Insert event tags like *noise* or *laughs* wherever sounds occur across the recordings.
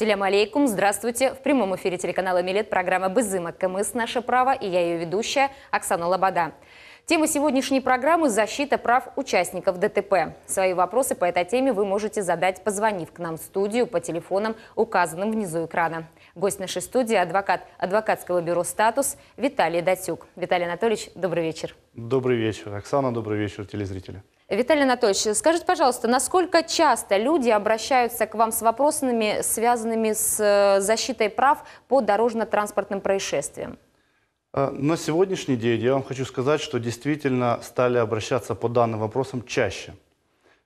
Селям алейкум, здравствуйте. В прямом эфире телеканала «Милет» программа «Безымок КМС. Наше право» и я ее ведущая Оксана Лобода. Тема сегодняшней программы – защита прав участников ДТП. Свои вопросы по этой теме вы можете задать, позвонив к нам в студию по телефонам, указанным внизу экрана. Гость нашей студии – адвокат адвокатского бюро «Статус» Виталий Датюк. Виталий Анатольевич, добрый вечер. Добрый вечер, Оксана. Добрый вечер, телезрители. Виталий Анатольевич, скажите, пожалуйста, насколько часто люди обращаются к вам с вопросами, связанными с э, защитой прав по дорожно-транспортным происшествиям? Э, на сегодняшний день я вам хочу сказать, что действительно стали обращаться по данным вопросам чаще.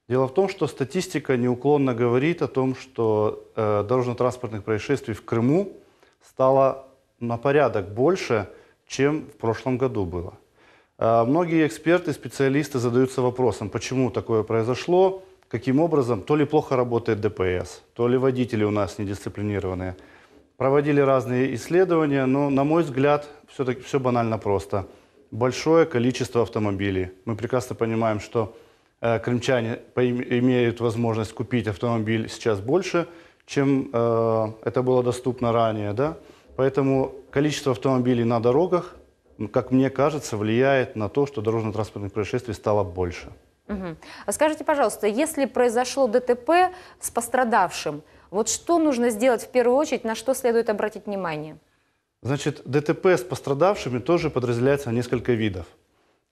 Дело в том, что статистика неуклонно говорит о том, что э, дорожно-транспортных происшествий в Крыму стало на порядок больше, чем в прошлом году было. А, многие эксперты, специалисты задаются вопросом, почему такое произошло, каким образом, то ли плохо работает ДПС, то ли водители у нас недисциплинированные. Проводили разные исследования, но, на мой взгляд, все-таки все банально просто. Большое количество автомобилей. Мы прекрасно понимаем, что э, крымчане имеют возможность купить автомобиль сейчас больше, чем э, это было доступно ранее. Да? Поэтому количество автомобилей на дорогах ну, как мне кажется, влияет на то, что дорожно-транспортных происшествий стало больше. Угу. А скажите, пожалуйста, если произошло ДТП с пострадавшим, вот что нужно сделать в первую очередь, на что следует обратить внимание? Значит, ДТП с пострадавшими тоже подразделяется на несколько видов.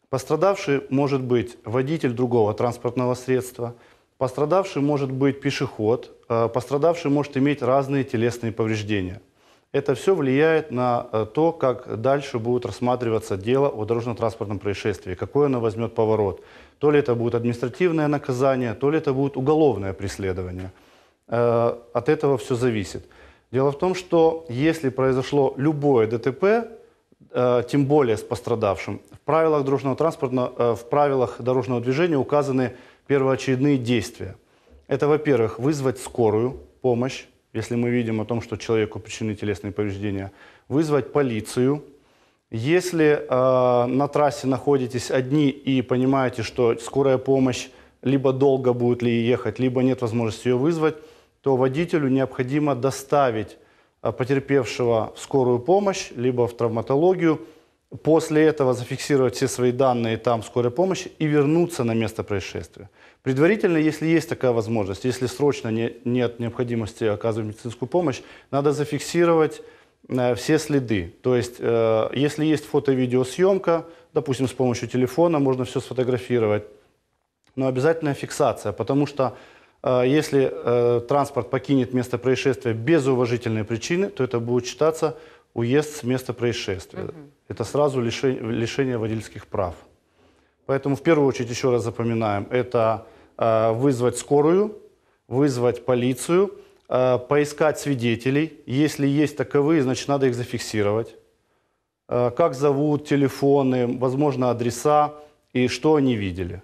Пострадавший может быть водитель другого транспортного средства, пострадавший может быть пешеход, э, пострадавший может иметь разные телесные повреждения – это все влияет на э, то, как дальше будет рассматриваться дело о дорожно-транспортном происшествии, какой оно возьмет поворот. То ли это будет административное наказание, то ли это будет уголовное преследование. Э, от этого все зависит. Дело в том, что если произошло любое ДТП, э, тем более с пострадавшим, в правилах дорожного транспорта, в правилах дорожного движения указаны первоочередные действия. Это, во-первых, вызвать скорую помощь, если мы видим о том, что человеку причины телесные повреждения, вызвать полицию. Если э, на трассе находитесь одни и понимаете, что скорая помощь либо долго будет ли ехать, либо нет возможности ее вызвать, то водителю необходимо доставить э, потерпевшего в скорую помощь, либо в травматологию – после этого зафиксировать все свои данные там скорой помощи и вернуться на место происшествия. Предварительно, если есть такая возможность, если срочно не, нет необходимости оказывать медицинскую помощь, надо зафиксировать э, все следы. То есть, э, если есть фото-видеосъемка, допустим, с помощью телефона можно все сфотографировать, но обязательная фиксация, потому что э, если э, транспорт покинет место происшествия без уважительной причины, то это будет считаться уезд с места происшествия. Угу. Это сразу лишение, лишение водительских прав. Поэтому в первую очередь еще раз запоминаем, это э, вызвать скорую, вызвать полицию, э, поискать свидетелей. Если есть таковые, значит надо их зафиксировать. Э, как зовут, телефоны, возможно адреса и что они видели.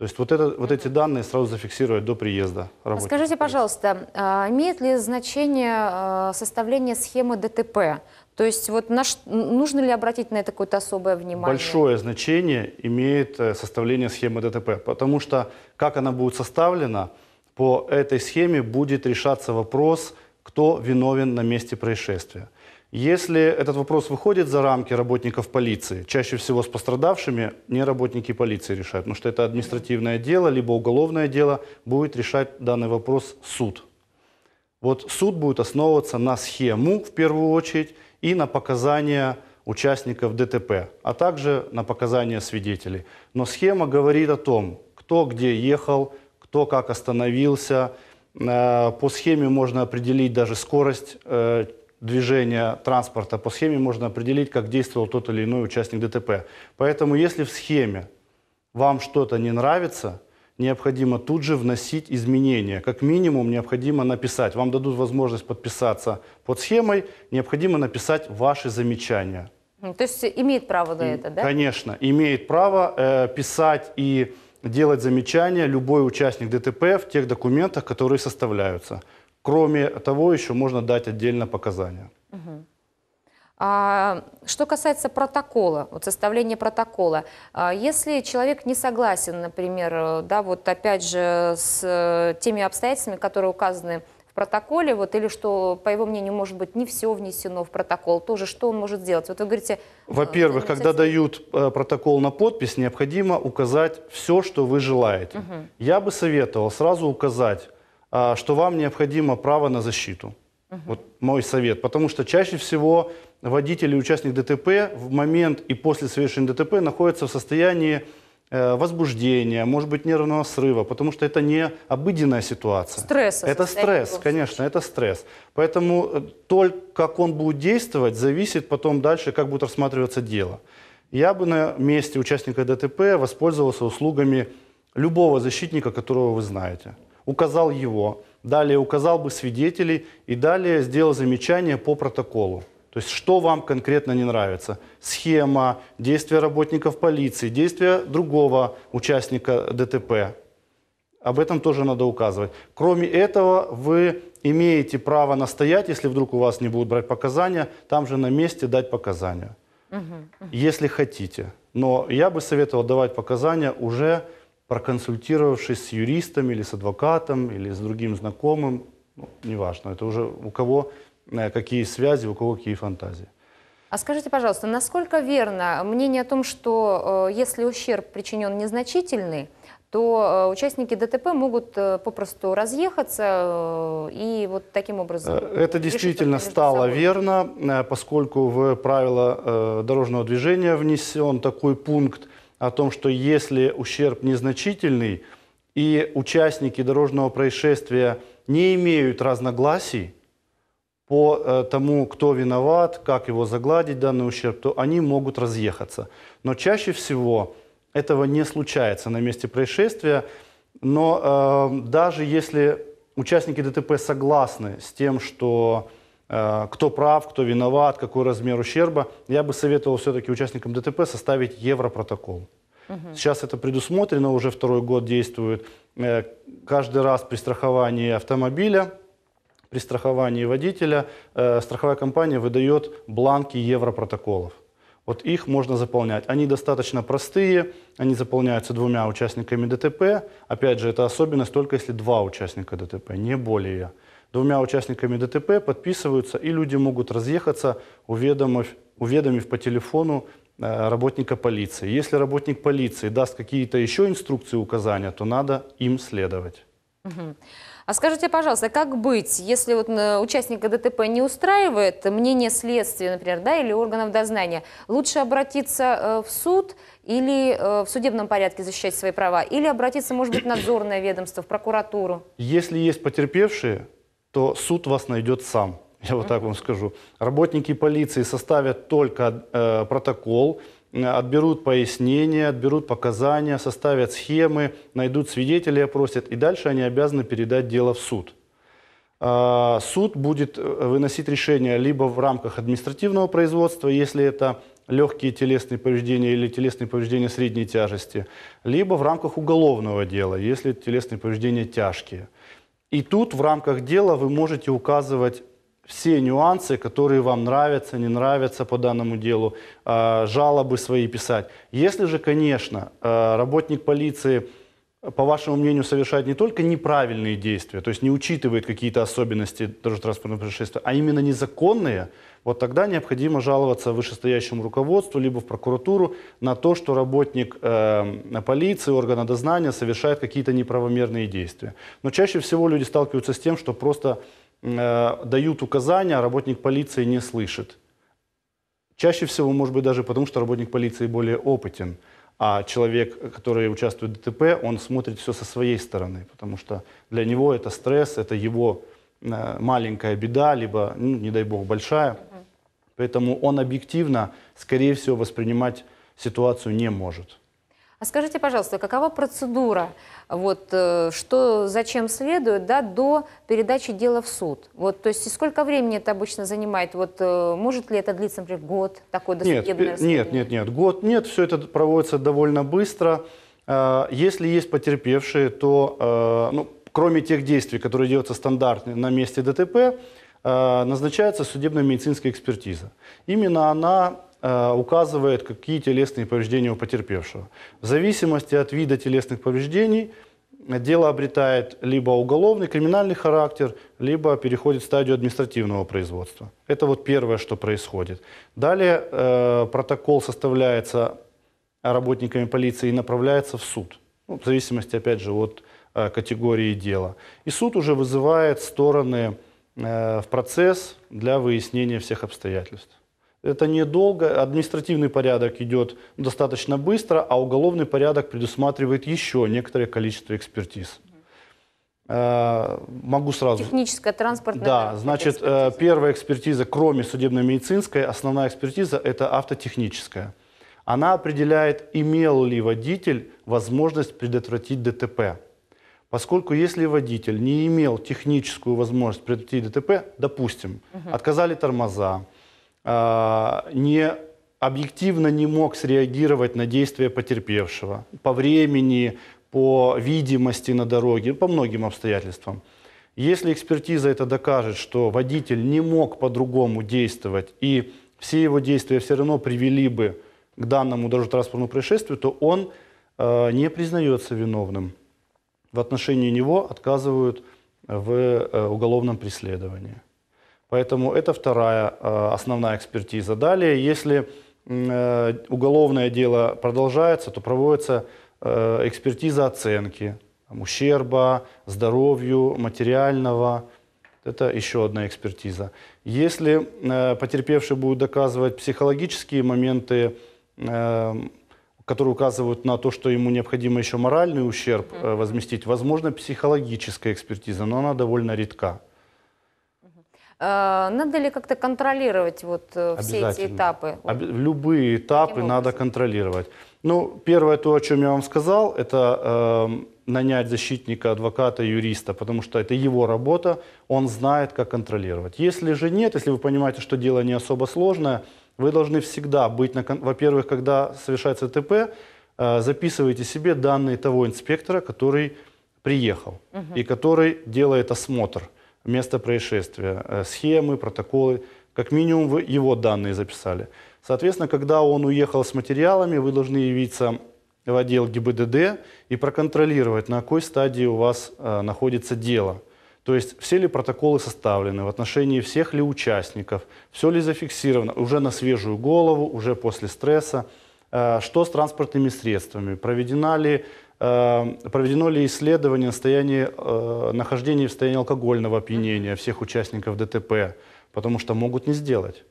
То есть вот, это, вот эти данные сразу зафиксировать до приезда работника. Скажите, пожалуйста, а имеет ли значение а, составление схемы ДТП? То есть вот на, нужно ли обратить на это какое-то особое внимание? Большое значение имеет э, составление схемы ДТП, потому что как она будет составлена, по этой схеме будет решаться вопрос, кто виновен на месте происшествия. Если этот вопрос выходит за рамки работников полиции, чаще всего с пострадавшими не работники полиции решают, потому что это административное дело, либо уголовное дело, будет решать данный вопрос суд. Вот суд будет основываться на схему, в первую очередь, и на показания участников ДТП, а также на показания свидетелей. Но схема говорит о том, кто где ехал, кто как остановился. Э, по схеме можно определить даже скорость э, движения транспорта по схеме можно определить, как действовал тот или иной участник ДТП. Поэтому если в схеме вам что-то не нравится, необходимо тут же вносить изменения. Как минимум необходимо написать. Вам дадут возможность подписаться под схемой, необходимо написать ваши замечания. То есть имеет право на это, да? Конечно, имеет право э, писать и делать замечания любой участник ДТП в тех документах, которые составляются. Кроме того, еще можно дать отдельно показания. Угу. А, что касается протокола, вот составления протокола, а, если человек не согласен, например, да, вот опять же с э, теми обстоятельствами, которые указаны в протоколе, вот, или что, по его мнению, может быть, не все внесено в протокол, тоже что он может сделать? Вот вы говорите... Э, Во-первых, когда дают э, протокол на подпись, необходимо указать все, что вы желаете. Угу. Я бы советовал сразу указать а, что вам необходимо право на защиту. Угу. Вот мой совет. Потому что чаще всего водитель и участник ДТП в момент и после совершения ДТП находятся в состоянии э, возбуждения, может быть, нервного срыва, потому что это не обыденная ситуация. Стресс. Это стресс, конечно, это стресс. Поэтому э, только как он будет действовать, зависит потом дальше, как будет рассматриваться дело. Я бы на месте участника ДТП воспользовался услугами любого защитника, которого вы знаете указал его, далее указал бы свидетелей и далее сделал замечание по протоколу. То есть что вам конкретно не нравится? Схема, действия работников полиции, действия другого участника ДТП. Об этом тоже надо указывать. Кроме этого, вы имеете право настоять, если вдруг у вас не будут брать показания, там же на месте дать показания, угу. если хотите. Но я бы советовал давать показания уже проконсультировавшись с юристом или с адвокатом, или с другим знакомым, ну, неважно, это уже у кого э, какие связи, у кого какие фантазии. А скажите, пожалуйста, насколько верно мнение о том, что э, если ущерб причинен незначительный, то э, участники ДТП могут попросту разъехаться и вот таким образом... Это действительно стало собой. верно, поскольку в правила дорожного движения внесен такой пункт, о том, что если ущерб незначительный и участники дорожного происшествия не имеют разногласий по э, тому, кто виноват, как его загладить данный ущерб, то они могут разъехаться. Но чаще всего этого не случается на месте происшествия. Но э, даже если участники ДТП согласны с тем, что Э, кто прав, кто виноват, какой размер ущерба, я бы советовал все-таки участникам ДТП составить европротокол. Угу. Сейчас это предусмотрено, уже второй год действует. Э, каждый раз при страховании автомобиля, при страховании водителя, э, страховая компания выдает бланки европротоколов. Вот их можно заполнять. Они достаточно простые, они заполняются двумя участниками ДТП. Опять же, это особенность только если два участника ДТП, не более двумя участниками ДТП, подписываются, и люди могут разъехаться, уведомив, уведомив по телефону э, работника полиции. Если работник полиции даст какие-то еще инструкции, указания, то надо им следовать. Угу. А скажите, пожалуйста, как быть, если вот э, участника ДТП не устраивает мнение следствия, например, да, или органов дознания? Лучше обратиться э, в суд или в судебном порядке защищать свои права, или обратиться, может быть, в надзорное ведомство, в прокуратуру? Если есть потерпевшие, то суд вас найдет сам. *laughs* Я вот так вам скажу. Работники полиции составят только э, протокол, э, отберут пояснения, отберут показания, составят схемы, найдут свидетелей, опросят, и дальше они обязаны передать дело в суд. А, суд будет э, выносить решение либо в рамках административного производства, если это легкие телесные повреждения или телесные повреждения средней тяжести, либо в рамках уголовного дела, если телесные повреждения тяжкие. И тут в рамках дела вы можете указывать все нюансы, которые вам нравятся, не нравятся по данному делу, а, жалобы свои писать. Если же, конечно, а, работник полиции по вашему мнению, совершает не только неправильные действия, то есть не учитывает какие-то особенности дорожно-транспортного происшествия, а именно незаконные, вот тогда необходимо жаловаться вышестоящему руководству, либо в прокуратуру на то, что работник э, полиции, органа дознания совершает какие-то неправомерные действия. Но чаще всего люди сталкиваются с тем, что просто э, дают указания, а работник полиции не слышит. Чаще всего, может быть, даже потому, что работник полиции более опытен – а человек, который участвует в ДТП, он смотрит все со своей стороны, потому что для него это стресс, это его э, маленькая беда, либо, ну, не дай бог, большая. Поэтому он объективно, скорее всего, воспринимать ситуацию не может. А скажите, пожалуйста, какова процедура, вот, э, что, зачем следует да, до передачи дела в суд? Вот, то есть сколько времени это обычно занимает? Вот, э, может ли это длиться, например, год, такой э, досудебное нет, нет, нет, нет, год нет, все это проводится довольно быстро. А, если есть потерпевшие, то ну, кроме тех действий, которые делаются стандартно на месте ДТП, назначается судебно-медицинская экспертиза. Именно она Э, указывает, какие телесные повреждения у потерпевшего. В зависимости от вида телесных повреждений э, дело обретает либо уголовный, криминальный характер, либо переходит в стадию административного производства. Это вот первое, что происходит. Далее э, протокол составляется работниками полиции и направляется в суд. Ну, в зависимости, опять же, от категории дела. И суд уже вызывает стороны в процесс для выяснения всех обстоятельств это недолго. Административный порядок идет достаточно быстро, а уголовный порядок предусматривает еще некоторое количество экспертиз. Э, могу сразу. Техническая, транспортная. Да, значит, э, экспертиза. первая экспертиза, кроме судебно-медицинской, основная экспертиза – это автотехническая. Она определяет, имел ли водитель возможность предотвратить ДТП. Поскольку если водитель не имел техническую возможность предотвратить ДТП, допустим, угу. отказали тормоза, а, не объективно не мог среагировать на действия потерпевшего по времени, по видимости на дороге, по многим обстоятельствам. Если экспертиза это докажет, что водитель не мог по-другому действовать, и все его действия все равно привели бы к данному дорожно-транспортному происшествию, то он э, не признается виновным. В отношении него отказывают в э, уголовном преследовании. Поэтому это вторая э, основная экспертиза. Далее, если э, уголовное дело продолжается, то проводится э, экспертиза оценки ущерба, здоровью, материального. Это еще одна экспертиза. Если потерпевший будет доказывать психологические моменты, которые указывают на то, что ему необходимо еще моральный ущерб возместить, возможно, психологическая экспертиза, но она довольно редка. Э, надо ли как-то контролировать вот э, все эти этапы? Любые этапы надо контролировать. Ну, первое то, о чем я вам сказал, это э, нанять защитника, адвоката, юриста, потому что это его работа, он знает, как контролировать. Если же нет, если вы понимаете, что дело не особо сложное, вы должны всегда быть, на, во-первых, когда совершается ТП, э, записывайте себе данные того инспектора, который приехал угу. и который делает осмотр место происшествия, э, схемы, протоколы. Как минимум вы его данные записали. Соответственно, когда он уехал с материалами, вы должны явиться в отдел ГИБДД и проконтролировать, на какой стадии у вас э, находится дело. То есть все ли протоколы составлены в отношении всех ли участников, все ли зафиксировано уже на свежую голову, уже после стресса, э, что с транспортными средствами, проведена ли Эм, проведено ли исследование настояние, э, нахождения в состоянии алкогольного опьянения всех участников ДТП, потому что могут не сделать.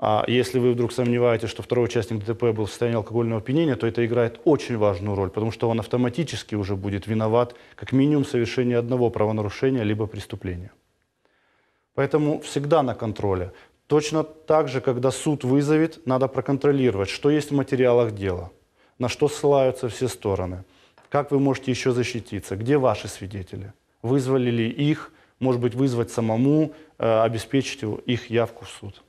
А если вы вдруг сомневаетесь, что второй участник ДТП был в состоянии алкогольного опьянения, то это играет очень важную роль, потому что он автоматически уже будет виноват как минимум в совершении одного правонарушения либо преступления. Поэтому всегда на контроле. Точно так же, когда суд вызовет, надо проконтролировать, что есть в материалах дела, на что ссылаются все стороны – как вы можете еще защититься? Где ваши свидетели? Вызвали ли их? Может быть, вызвать самому, э, обеспечить их явку в суд?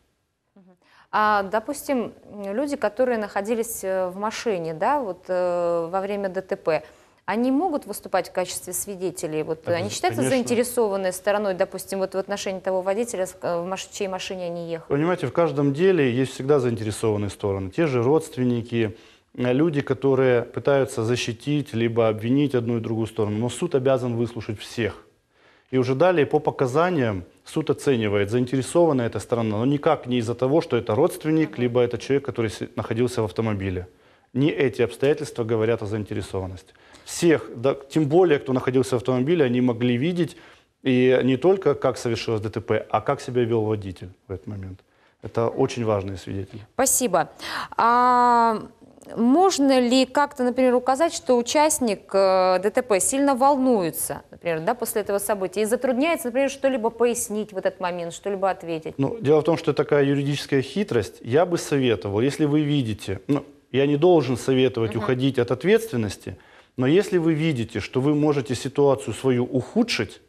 А, допустим, люди, которые находились э, в машине, да, вот э, во время ДТП, они могут выступать в качестве свидетелей? Вот они считаются конечно. заинтересованной стороной, допустим, вот в отношении того водителя, в маш... чьей машине они ехали? Понимаете, в каждом деле есть всегда заинтересованные стороны. Те же родственники, люди, которые пытаются защитить, либо обвинить одну и другую сторону. Но суд обязан выслушать всех. И уже далее по показаниям суд оценивает, заинтересована эта сторона, но никак не из-за того, что это родственник, либо это человек, который находился в автомобиле. Не эти обстоятельства говорят о заинтересованности. Всех, да, тем более, кто находился в автомобиле, они могли видеть и не только как совершилось ДТП, а как себя вел водитель в этот момент. Это очень важные свидетели. Спасибо. А можно ли как-то, например, указать, что участник э, ДТП сильно волнуется, например, да, после этого события, и затрудняется, например, что-либо пояснить в этот момент, что-либо ответить? Ну, дело в том, что такая юридическая хитрость. Я бы советовал, если вы видите, ну, я не должен советовать угу. уходить от ответственности, но если вы видите, что вы можете ситуацию свою ухудшить,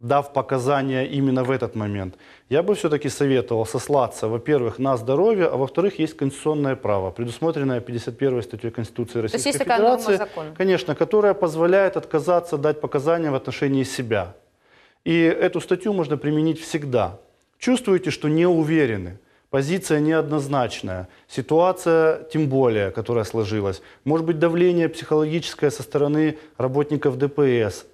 дав показания именно в этот момент, я бы все-таки советовал сослаться, во-первых, на здоровье, а во-вторых, есть конституционное право, предусмотренное 51 статьей Конституции Российской То есть есть такая Федерации, норма конечно, которая позволяет отказаться дать показания в отношении себя. И эту статью можно применить всегда. Чувствуете, что не уверены, позиция неоднозначная, ситуация тем более, которая сложилась, может быть давление психологическое со стороны работников ДПС,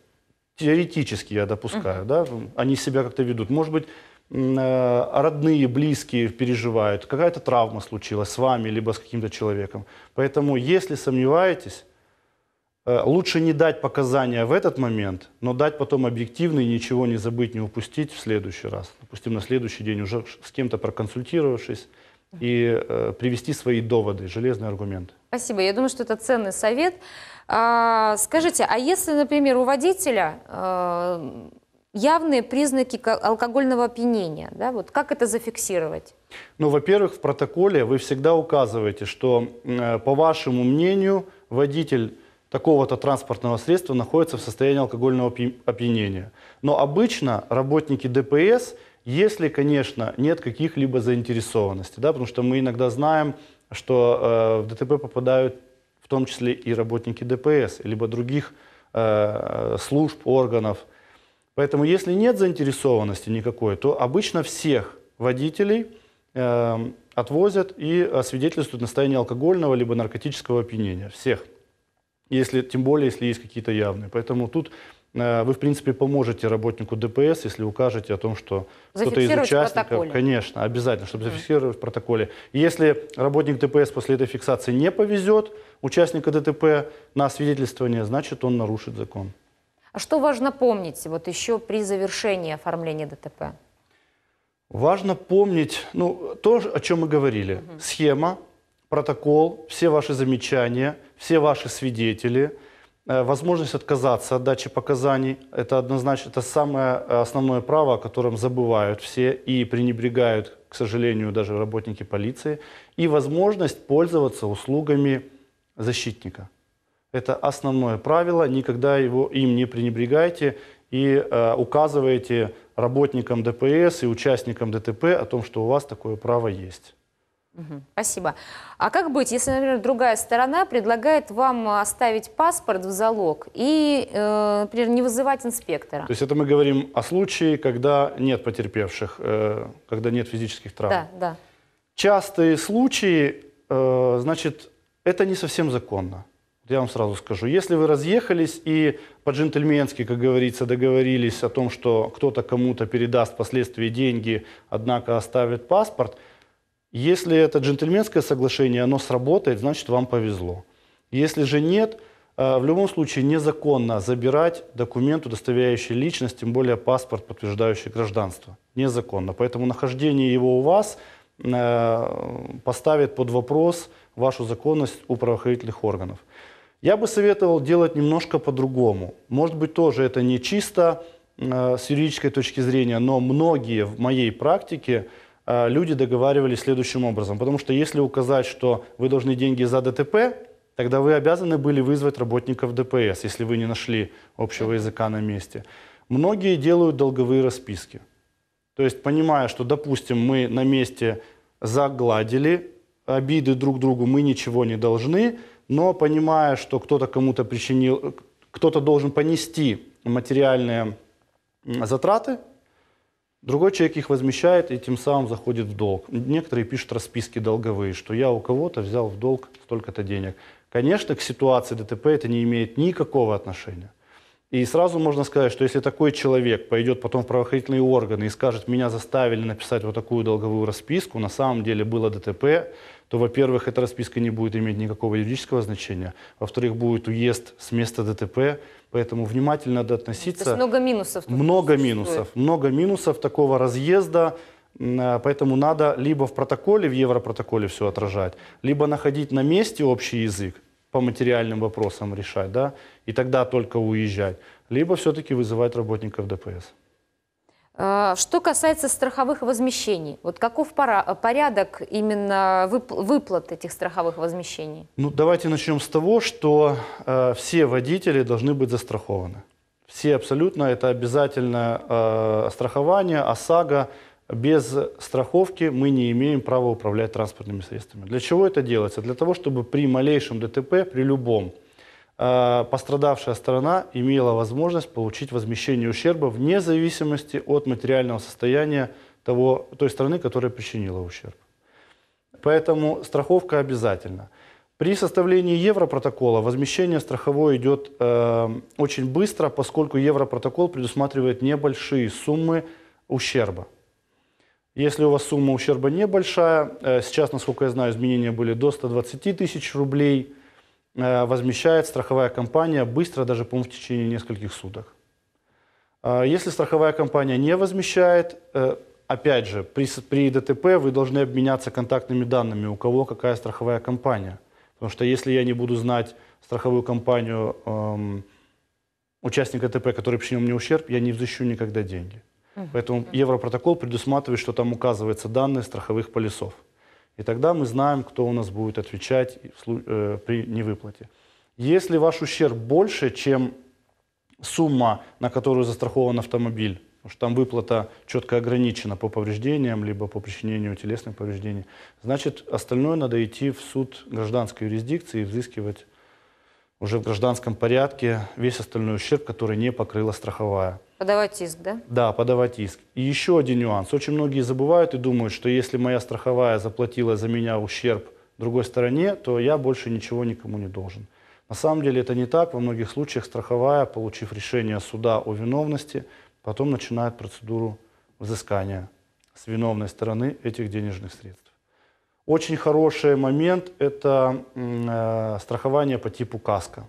теоретически я допускаю, угу. да, они себя как-то ведут. Может быть, э, родные, близкие переживают, какая-то травма случилась с вами, либо с каким-то человеком. Поэтому, если сомневаетесь, э, лучше не дать показания в этот момент, но дать потом объективные, ничего не забыть, не упустить в следующий раз. Допустим, на следующий день уже с кем-то проконсультировавшись, и э, привести свои доводы, железный аргумент. Спасибо. Я думаю, что это ценный совет. А, скажите, а если, например, у водителя э, явные признаки алкогольного опьянения, да, вот как это зафиксировать? Ну, во-первых, в протоколе вы всегда указываете, что, э, по вашему мнению, водитель такого-то транспортного средства находится в состоянии алкогольного опьянения. Но обычно работники ДПС, если, конечно, нет каких-либо заинтересованностей, да, потому что мы иногда знаем, что э, в ДТП попадают в том числе и работники ДПС, либо других э, служб, органов. Поэтому если нет заинтересованности никакой, то обычно всех водителей э, отвозят и свидетельствуют на состояние алкогольного либо наркотического опьянения. Всех. Если, тем более, если есть какие-то явные. Поэтому тут Э, вы, в принципе, поможете работнику ДПС, если укажете о том, что кто-то из участников... Конечно, обязательно, чтобы зафиксировать mm. в протоколе. Если работник ДПС после этой фиксации не повезет участника ДТП на свидетельствование, значит, он нарушит закон. А что важно помнить вот еще при завершении оформления ДТП? Важно помнить ну, то, о чем мы говорили. Mm -hmm. Схема, протокол, все ваши замечания, все ваши свидетели – Э, возможность отказаться от дачи показаний – это однозначно это самое э, основное право, о котором забывают все и пренебрегают, к сожалению, даже работники полиции. И возможность пользоваться услугами защитника. Это основное правило, никогда его, им не пренебрегайте и э, указывайте работникам ДПС и участникам ДТП о том, что у вас такое право есть. Спасибо. А как быть, если, например, другая сторона предлагает вам оставить паспорт в залог и, э, например, не вызывать инспектора? То есть это мы говорим о случае, когда нет потерпевших, э, когда нет физических травм. Да, да. Частые случаи, э, значит, это не совсем законно. Я вам сразу скажу, если вы разъехались и по-джентльменски, как говорится, договорились о том, что кто-то кому-то передаст впоследствии деньги, однако оставит паспорт – если это джентльменское соглашение, оно сработает, значит вам повезло. Если же нет, э, в любом случае незаконно забирать документ, удостоверяющий личность, тем более паспорт, подтверждающий гражданство. Незаконно. Поэтому нахождение его у вас э, поставит под вопрос вашу законность у правоохранительных органов. Я бы советовал делать немножко по-другому. Может быть, тоже это не чисто э, с юридической точки зрения, но многие в моей практике – Э, люди договаривались следующим образом. Потому что если указать, что вы должны деньги за ДТП, тогда вы обязаны были вызвать работников ДПС, если вы не нашли общего языка на месте. Многие делают долговые расписки. То есть, понимая, что, допустим, мы на месте загладили обиды друг другу, мы ничего не должны, но понимая, что кто-то кому-то причинил, кто-то должен понести материальные затраты, Другой человек их возмещает и тем самым заходит в долг. Некоторые пишут расписки долговые, что я у кого-то взял в долг столько-то денег. Конечно, к ситуации ДТП это не имеет никакого отношения. И сразу можно сказать, что если такой человек пойдет потом в правоохранительные органы и скажет, меня заставили написать вот такую долговую расписку, на самом деле было ДТП, то, во-первых, эта расписка не будет иметь никакого юридического значения, во-вторых, будет уезд с места ДТП, поэтому внимательно надо относиться. То есть много минусов. Много существует. минусов, много минусов такого разъезда, а, поэтому надо либо в протоколе, в европротоколе все отражать, либо находить на месте общий язык, по материальным вопросам решать, да, и тогда только уезжать, либо все-таки вызывать работников ДПС. А, что касается страховых возмещений, вот каков порядок именно выплат этих страховых возмещений? Ну, давайте начнем с того, что э, все водители должны быть застрахованы. Все абсолютно, это обязательное э, страхование, ОСАГО. Без страховки мы не имеем права управлять транспортными средствами. Для чего это делается? Для того, чтобы при малейшем ДТП, при любом, Э, пострадавшая сторона имела возможность получить возмещение ущерба вне зависимости от материального состояния того, той страны, которая причинила ущерб. Поэтому страховка обязательна. При составлении Европротокола возмещение страховое идет э, очень быстро, поскольку Европротокол предусматривает небольшие суммы ущерба. Если у вас сумма ущерба небольшая, э, сейчас, насколько я знаю, изменения были до 120 тысяч рублей, Э, возмещает страховая компания быстро, даже, по-моему, в течение нескольких суток. А если страховая компания не возмещает, э, опять же, при, при ДТП вы должны обменяться контактными данными, у кого какая страховая компания. Потому что если я не буду знать страховую компанию эм, участника ДТП, который причинил мне ущерб, я не взыщу никогда деньги. Поэтому Европротокол предусматривает, что там указываются данные страховых полисов. И тогда мы знаем, кто у нас будет отвечать э, э, при невыплате. Если ваш ущерб больше, чем сумма, на которую застрахован автомобиль, потому что там выплата четко ограничена по повреждениям, либо по причинению телесных повреждений, значит, остальное надо идти в суд гражданской юрисдикции и взыскивать уже в гражданском порядке весь остальной ущерб, который не покрыла страховая. Подавать иск, да? Да, подавать иск. И еще один нюанс. Очень многие забывают и думают, что если моя страховая заплатила за меня ущерб другой стороне, то я больше ничего никому не должен. На самом деле это не так. Во многих случаях страховая, получив решение суда о виновности, потом начинает процедуру взыскания с виновной стороны этих денежных средств. Очень хороший момент – это э, страхование по типу КАСКО.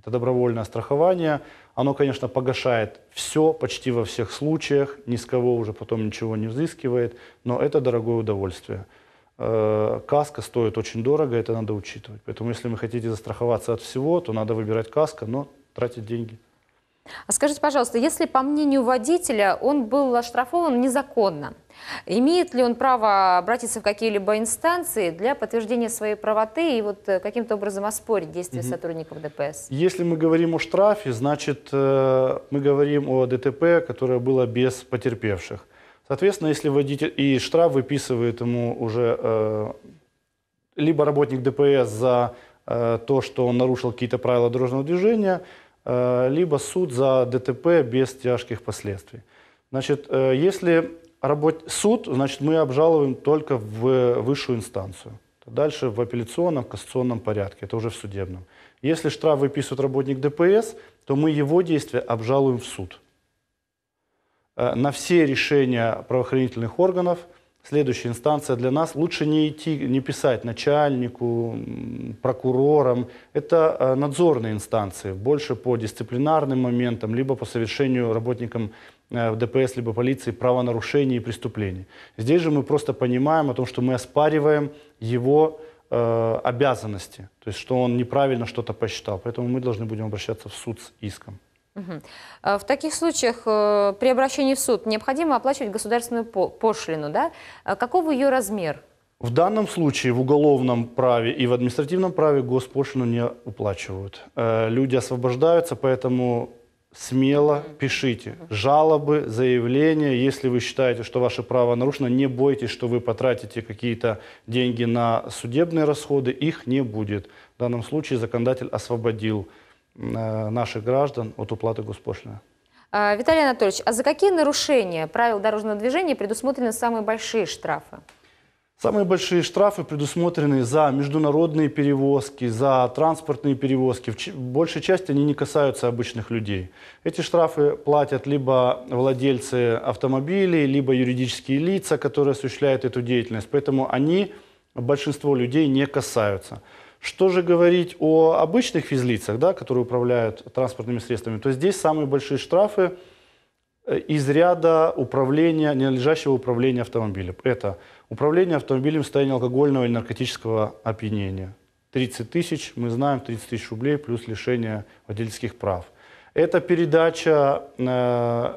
Это добровольное страхование. Оно, конечно, погашает все, почти во всех случаях, ни с кого уже потом ничего не взыскивает, но это дорогое удовольствие. Э, каска стоит очень дорого, это надо учитывать. Поэтому, если вы хотите застраховаться от всего, то надо выбирать каска, но тратить деньги. А скажите, пожалуйста, если, по мнению водителя, он был оштрафован незаконно, Имеет ли он право обратиться в какие-либо инстанции для подтверждения своей правоты и вот э, каким-то образом оспорить действия угу. сотрудников ДПС? Если мы говорим о штрафе, значит э, мы говорим о ДТП, которое было без потерпевших. Соответственно, если водитель и штраф выписывает ему уже э, либо работник ДПС за э, то, что он нарушил какие-то правила дорожного движения, э, либо суд за ДТП без тяжких последствий. Значит, э, если работ... суд, значит, мы обжалуем только в высшую инстанцию. Дальше в апелляционном, кассационном порядке, это уже в судебном. Если штраф выписывает работник ДПС, то мы его действия обжалуем в суд. Э, на все решения правоохранительных органов следующая инстанция для нас. Лучше не идти, не писать начальнику, прокурорам. Это э, надзорные инстанции, больше по дисциплинарным моментам, либо по совершению работникам Э, в ДПС либо полиции правонарушений и преступлений. Здесь же мы просто понимаем о том, что мы оспариваем его э, обязанности, то есть что он неправильно что-то посчитал. Поэтому мы должны будем обращаться в суд с иском. Угу. В таких случаях э, при обращении в суд необходимо оплачивать государственную пошлину. Да? А каков ее размер? В данном случае в уголовном праве и в административном праве госпошлину не уплачивают. Э, люди освобождаются, поэтому смело пишите жалобы, заявления. Если вы считаете, что ваше право нарушено, не бойтесь, что вы потратите какие-то деньги на судебные расходы. Их не будет. В данном случае законодатель освободил э, наших граждан от уплаты госпошлины. А, Виталий Анатольевич, а за какие нарушения правил дорожного движения предусмотрены самые большие штрафы? Самые большие штрафы предусмотрены за международные перевозки, за транспортные перевозки. В большей части они не касаются обычных людей. Эти штрафы платят либо владельцы автомобилей, либо юридические лица, которые осуществляют эту деятельность. Поэтому они, большинство людей, не касаются. Что же говорить о обычных физлицах, да, которые управляют транспортными средствами, то здесь самые большие штрафы – Э, из ряда управления, ненадлежащего управления автомобилем. Это управление автомобилем в состоянии алкогольного или наркотического опьянения. 30 тысяч, мы знаем, 30 тысяч рублей плюс лишение водительских прав. Это передача э,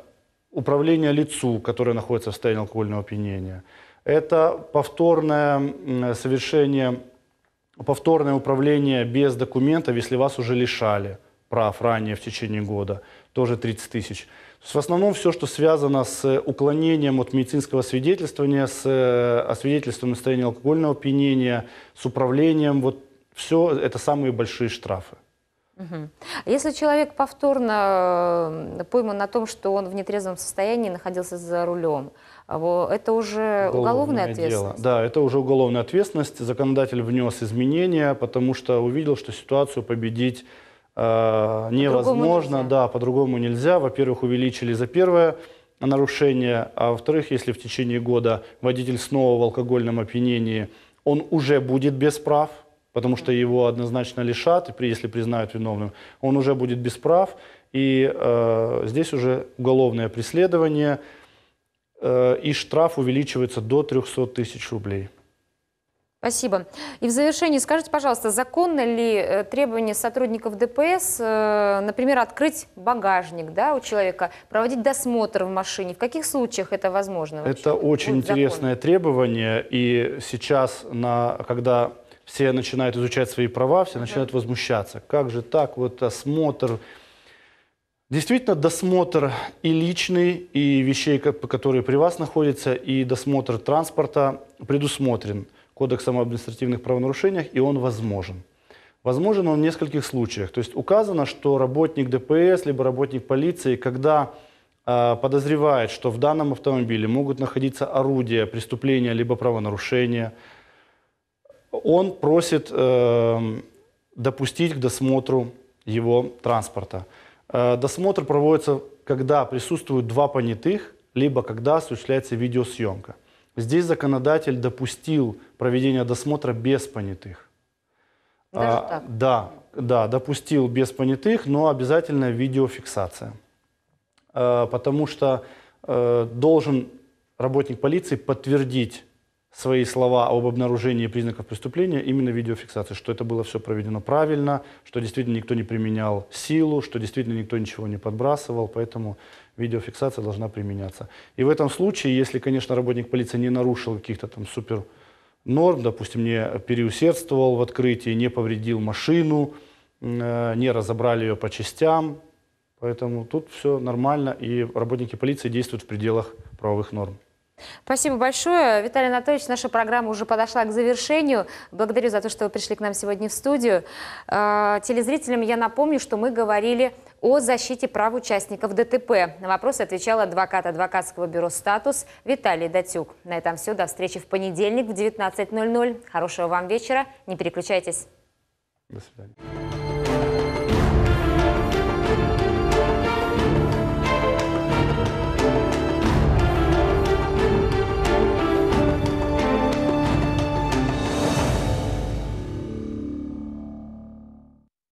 управления лицу, которое находится в состоянии алкогольного опьянения. Это повторное совершение, повторное управление без документов, если вас уже лишали прав ранее в течение года, тоже 30 тысяч. В основном все, что связано с э, уклонением от медицинского свидетельствования, с э, освидетельствованием состояния алкогольного опьянения, с управлением, вот все это самые большие штрафы. А если человек повторно э, пойман на том, что он в нетрезвом состоянии находился за рулем, а это уже уголовная, уголовная ответственность? Дело. Да, это уже уголовная ответственность. Законодатель внес изменения, потому что увидел, что ситуацию победить Э, невозможно, по да, по-другому нельзя. Во-первых, увеличили за первое нарушение, а во-вторых, если в течение года водитель снова в алкогольном опьянении, он уже будет без прав, потому что его однозначно лишат, если признают виновным, он уже будет без прав, и э, здесь уже уголовное преследование, э, и штраф увеличивается до 300 тысяч рублей. Спасибо. И в завершении скажите, пожалуйста, законно ли э, требование сотрудников ДПС, э, например, открыть багажник да, у человека, проводить досмотр в машине? В каких случаях это возможно? Вообще? Это очень Будет интересное законно? требование. И сейчас, на, когда все начинают изучать свои права, все начинают да. возмущаться. Как же так, вот осмотр... Действительно, досмотр и личный, и вещей, которые при вас находятся, и досмотр транспорта предусмотрен. Кодексом об административных правонарушениях, и он возможен. Возможен он в нескольких случаях. То есть указано, что работник ДПС, либо работник полиции, когда э, подозревает, что в данном автомобиле могут находиться орудия преступления, либо правонарушения, он просит э, допустить к досмотру его транспорта. Э, досмотр проводится, когда присутствуют два понятых, либо когда осуществляется видеосъемка. Здесь законодатель допустил проведение досмотра без понятых. Даже а, так? Да, да, допустил без понятых, но обязательная видеофиксация. А, потому что а, должен работник полиции подтвердить свои слова об обнаружении признаков преступления именно видеофиксации, что это было все проведено правильно, что действительно никто не применял силу, что действительно никто ничего не подбрасывал, поэтому видеофиксация должна применяться. И в этом случае, если, конечно, работник полиции не нарушил каких-то там супер норм, допустим, не переусердствовал в открытии, не повредил машину, э, не разобрали ее по частям, поэтому тут все нормально, и работники полиции действуют в пределах правовых норм. Спасибо большое. Виталий Анатольевич, наша программа уже подошла к завершению. Благодарю за то, что вы пришли к нам сегодня в студию. А, телезрителям я напомню, что мы говорили о защите прав участников ДТП. На вопросы отвечал адвокат адвокатского бюро «Статус» Виталий Датюк. На этом все. До встречи в понедельник в 19.00. Хорошего вам вечера. Не переключайтесь. До свидания.